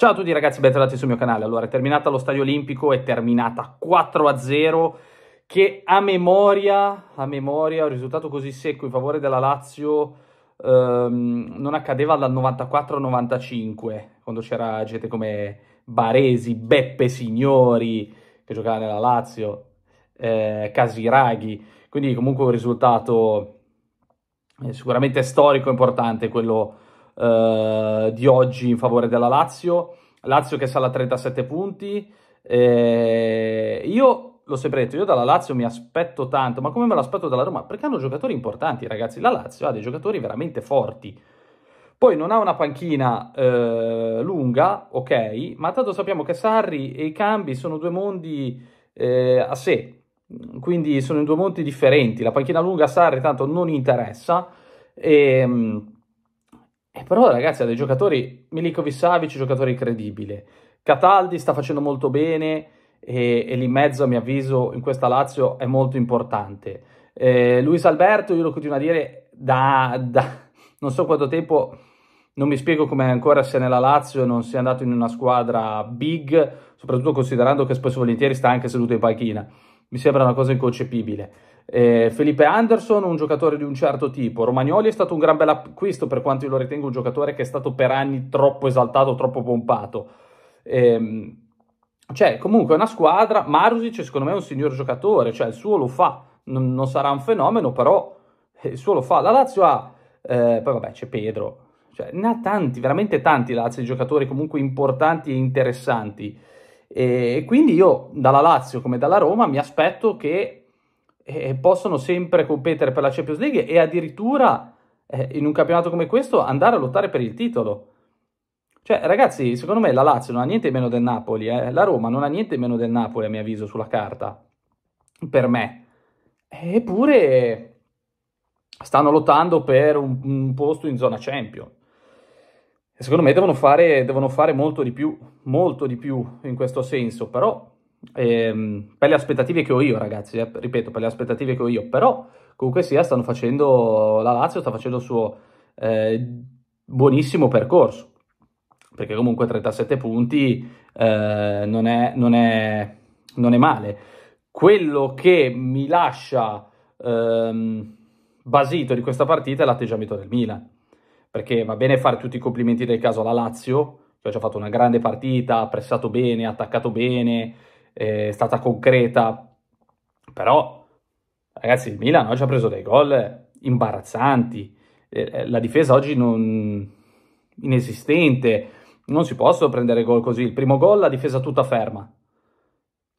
Ciao a tutti ragazzi, bentornati sul mio canale. Allora, è terminata lo Stadio Olimpico, è terminata 4-0, che a memoria, a memoria, un risultato così secco in favore della Lazio ehm, non accadeva dal 94-95, quando c'era gente come Baresi, Beppe Signori, che giocava nella Lazio, eh, Casiraghi, quindi comunque un risultato eh, sicuramente storico, importante quello eh, di oggi in favore della Lazio. Lazio che sale a 37 punti. Eh, io l'ho sempre detto, io dalla Lazio mi aspetto tanto, ma come me l'aspetto dalla Roma? Perché hanno giocatori importanti, ragazzi. La Lazio ha dei giocatori veramente forti. Poi non ha una panchina eh, lunga, ok, ma tanto sappiamo che Sarri e i cambi sono due mondi eh, a sé, quindi sono in due mondi differenti. La panchina lunga a Sarri tanto non interessa. E, ehm, e eh, però ragazzi ha dei giocatori, Milinkovic Savic, giocatore incredibile, Cataldi sta facendo molto bene e, e lì in mezzo a mio avviso in questa Lazio è molto importante. Eh, Luis Alberto io lo continuo a dire da, da non so quanto tempo non mi spiego come ancora sia nella Lazio e non sia andato in una squadra big, soprattutto considerando che spesso volentieri sta anche seduto in panchina. Mi sembra una cosa inconcepibile. Eh, Felipe Anderson, un giocatore di un certo tipo. Romagnoli è stato un gran bel acquisto, per quanto io lo ritengo un giocatore che è stato per anni troppo esaltato, troppo pompato. Eh, cioè, comunque è una squadra. Marusic, secondo me, è un signor giocatore, cioè il suo lo fa. non, non sarà un fenomeno, però eh, il suo lo fa. La Lazio ha, eh, poi vabbè, c'è Pedro, cioè, ne ha tanti, veramente tanti Lazio, giocatori comunque importanti e interessanti. E quindi io dalla Lazio come dalla Roma mi aspetto che e possono sempre competere per la Champions League e addirittura eh, in un campionato come questo andare a lottare per il titolo. Cioè, ragazzi, secondo me la Lazio non ha niente meno del Napoli, eh. la Roma non ha niente meno del Napoli, a mio avviso, sulla carta, per me. Eppure stanno lottando per un, un posto in zona Champions. E secondo me devono fare, devono fare molto di più, molto di più in questo senso, però Ehm, per le aspettative che ho io, ragazzi, eh, ripeto, per le aspettative che ho io, però comunque sia stanno facendo, la Lazio sta facendo il suo eh, buonissimo percorso, perché comunque 37 punti eh, non, è, non, è, non, è, male. Quello che mi lascia ehm, basito di questa partita è l'atteggiamento del Milan, perché va bene fare tutti i complimenti del caso alla Lazio, che cioè ha già fatto una grande partita, ha pressato bene, ha attaccato bene, è stata concreta, però ragazzi il Milan oggi ha preso dei gol imbarazzanti, eh, eh, la difesa oggi non... inesistente, non si possono prendere gol così, il primo gol la difesa tutta ferma,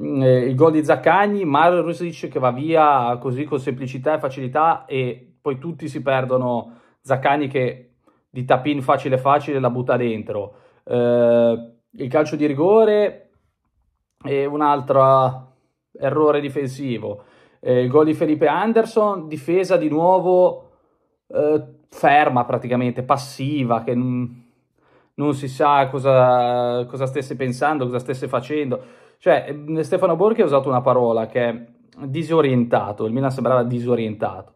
mm, eh, il gol di Zaccagni, Mario Rusic che va via così con semplicità e facilità e poi tutti si perdono, Zaccagni che di tapin facile facile la butta dentro, il calcio di rigore e un altro eh, errore difensivo. Eh, gol di Felipe Anderson, difesa di nuovo eh, ferma praticamente, passiva, che n- non si sa cosa, cosa, stesse pensando, cosa stesse facendo. Cioè, mm, Stefano Borghi ha usato una parola che è disorientato, il Milan sembrava disorientato.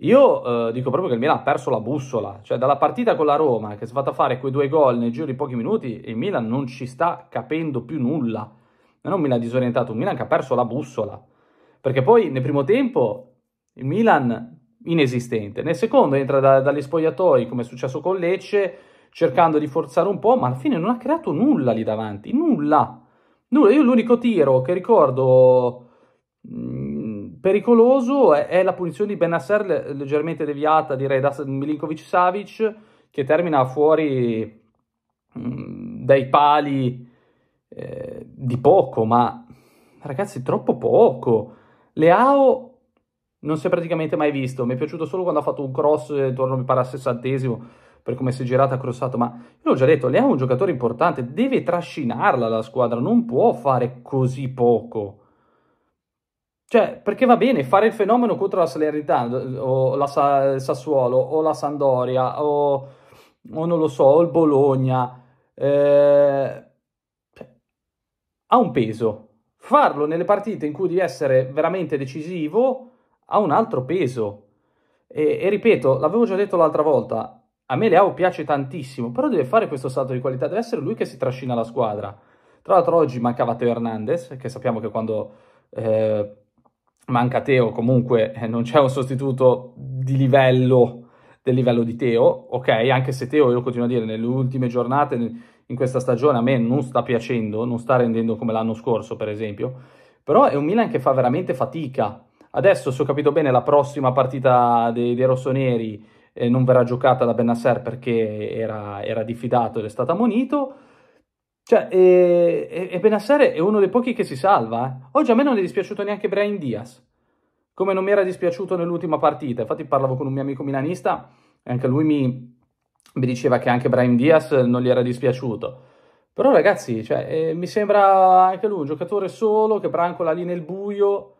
Io eh, dico proprio che il Milan ha perso la bussola, cioè dalla partita con la Roma che si è fatta fare quei due gol nel giro di pochi minuti, il Milan non ci sta capendo più nulla non Milan disorientato, un Milan che ha perso la bussola. Perché poi nel primo tempo il Milan inesistente, nel secondo entra da, dagli spogliatoi come è successo con Lecce, cercando di forzare un po', ma alla fine non ha creato nulla lì davanti, nulla. nulla. Io l'unico tiro che ricordo mm, pericoloso è, la punizione di Benasser leggermente deviata, direi, da Milinkovic-Savic, che termina fuori mm, dai pali di poco, ma ragazzi, troppo poco. Leao non si è praticamente mai visto. Mi è piaciuto solo quando ha fatto un cross intorno, mi pare, al sessantesimo, per come si è girata ha crossato. Ma io l'ho già detto, Leao è un giocatore importante, deve trascinarla la squadra, non può fare così poco. Cioè, perché va bene fare il fenomeno contro la Salernitana, o la Sa- Sassuolo, o la Sandoria, o, o, non lo so, o il Bologna. Eh, ha un peso. Farlo nelle partite in cui devi essere veramente decisivo ha un altro peso. E, e, ripeto, l'avevo già detto l'altra volta, a me Leao piace tantissimo, però deve fare questo salto di qualità, deve essere lui che si trascina la squadra. Tra l'altro oggi mancava Teo Hernandez, che sappiamo che quando eh, manca Teo comunque eh, non c'è un sostituto di livello del livello di Teo, ok? Anche se Teo, io continuo a dire, nelle ultime giornate in questa stagione a me non sta piacendo, non sta rendendo come l'anno scorso, per esempio, però è un Milan che fa veramente fatica. Adesso, se ho capito bene, la prossima partita dei, dei rossoneri eh, non verrà giocata da Benasser perché era, era diffidato ed è stato ammonito. Cioè, e, e Benasser è uno dei pochi che si salva. Eh. Oggi a me non è dispiaciuto neanche Brian Diaz, come non mi era dispiaciuto nell'ultima partita. Infatti parlavo con un mio amico milanista, e anche lui mi, mi diceva che anche Brian Diaz non gli era dispiaciuto. Però ragazzi, cioè, eh, mi sembra anche lui un giocatore solo che brancola lì nel buio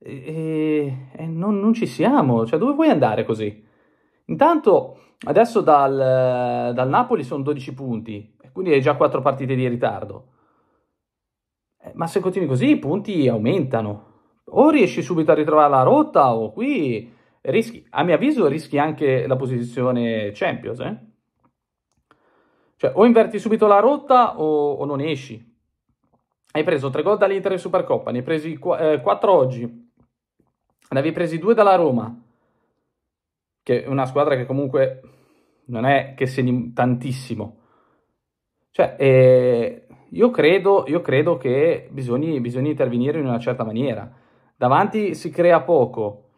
e, e non, non, ci siamo. Cioè, dove vuoi andare così? Intanto adesso dal, dal Napoli sono 12 punti, quindi hai già 4 partite di ritardo. Eh, ma se continui così i punti aumentano. O riesci subito a ritrovare la rotta o qui rischi, a mio avviso rischi anche la posizione Champions, eh? Cioè, o inverti subito la rotta o, o non esci. Hai preso tre gol dall'Inter in Supercoppa, ne hai presi qu- eh, quattro oggi, ne avevi presi due dalla Roma, che è una squadra che comunque non è che segni tantissimo. Cioè, eh, io, credo, io, credo, che bisogni, bisogna intervenire in una certa maniera. Davanti si crea poco,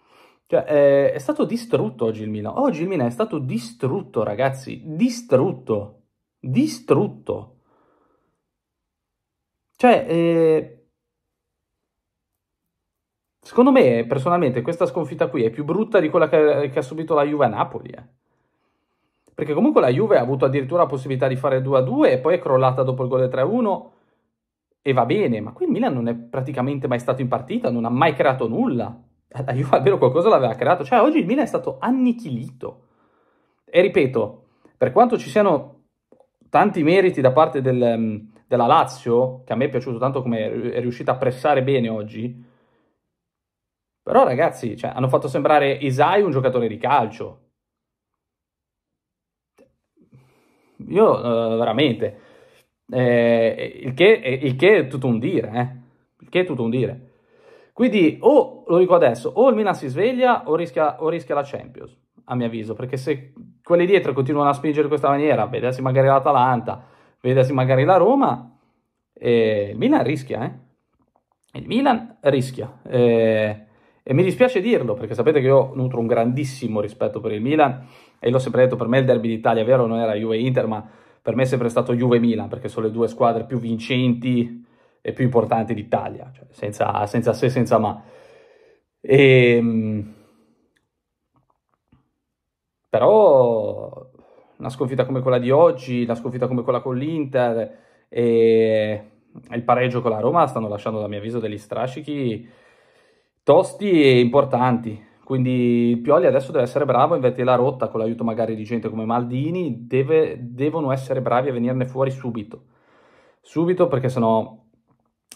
cioè, eh, è stato distrutto oggi il Milan. Oggi il Milan è stato distrutto, ragazzi. Distrutto distrutto. Cioè, eh, secondo me, personalmente, questa sconfitta qui è più brutta di quella che, che ha subito la Juve a Napoli. Eh. Perché comunque la Juve ha avuto addirittura la possibilità di fare 2-2 e poi è crollata dopo il gol del 3-1 e va bene, ma qui il Milan non è praticamente mai stato in partita, non ha mai creato nulla. Eh, la Juve almeno qualcosa l'aveva creato, cioè oggi il Milan è stato annichilito. E ripeto, per quanto ci siano tanti meriti da parte del, mm, della Lazio, che a me è piaciuto tanto come è riuscita a pressare bene oggi, però ragazzi, cioè, hanno fatto sembrare Isai un giocatore di calcio. Io eh, veramente, eh, il, che, il, che, è tutto un dire, eh? il che è tutto un dire. Quindi o, lo dico adesso, o il Milan si sveglia o rischia, o rischia la Champions a mio avviso, perché se quelli dietro continuano a spingere in questa maniera, vedersi magari l'Atalanta, vedersi magari la Roma, eh, il Milan rischia, eh? Il Milan rischia. Eh, e mi dispiace dirlo, perché sapete che io nutro un grandissimo rispetto per il Milan, e l'ho sempre detto, per me il derby d'Italia, vero, non era Juve-Inter, ma per me è sempre stato Juve-Milan, perché sono le due squadre più vincenti e più importanti d'Italia, cioè senza, senza se, senza ma. E ehm, però una sconfitta come quella di oggi, una sconfitta come quella con l'Inter e il pareggio con la Roma stanno lasciando, a mio avviso, degli strascichi tosti e importanti. Quindi Pioli adesso deve essere bravo a invertire la rotta con l'aiuto magari di gente come Maldini, deve, devono essere bravi a venirne fuori subito. Subito perché sennò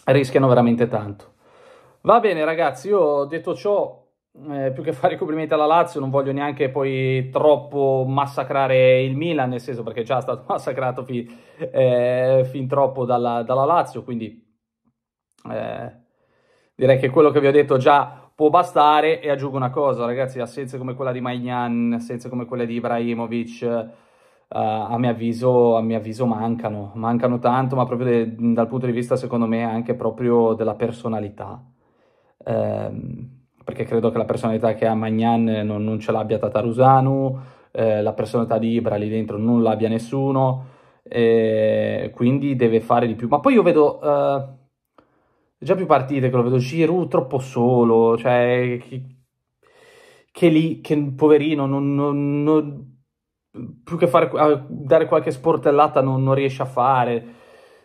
rischiano veramente tanto. Va bene ragazzi, io detto ciò eh, più che fare i complimenti alla Lazio, non voglio neanche poi troppo massacrare il Milan, nel senso perché è già stato massacrato fi, eh, fin troppo dalla, dalla Lazio, quindi eh, direi che quello che vi ho detto già può bastare e aggiungo una cosa, ragazzi, assenze come quella di Magnan, assenze come quella di Ibrahimovic, eh, a mio, avviso, a, mio avviso, mancano, mancano tanto, ma proprio de, dal punto di vista, secondo me, anche proprio della personalità. Ehm, perché credo che la personalità che ha Magnan non, non ce l'abbia Tatarusanu, eh, la personalità di Ibra lì dentro non l'abbia nessuno, eh, quindi deve fare di più. Ma poi io vedo eh, già più partite che lo vedo Giroud troppo solo, cioè che, che lì, che poverino, non, non, non più che fare, eh, dare qualche sportellata non, non riesce a fare.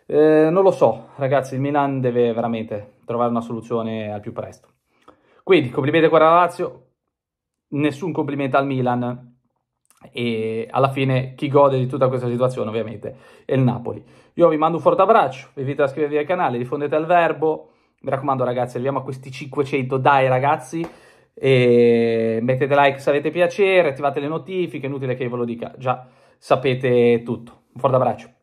Eh, non lo so, ragazzi, il Milan deve veramente trovare una soluzione al più presto. Quindi complimenti ancora alla Lazio, nessun complimento al Milan e alla fine chi gode di tutta questa situazione ovviamente è il Napoli. Io vi mando un forte abbraccio, vi invito a iscrivervi al canale, diffondete il verbo, mi raccomando ragazzi arriviamo a questi 500, dai ragazzi, e mettete like se avete piacere, attivate le notifiche, inutile che ve lo dica, già sapete tutto. Un forte abbraccio.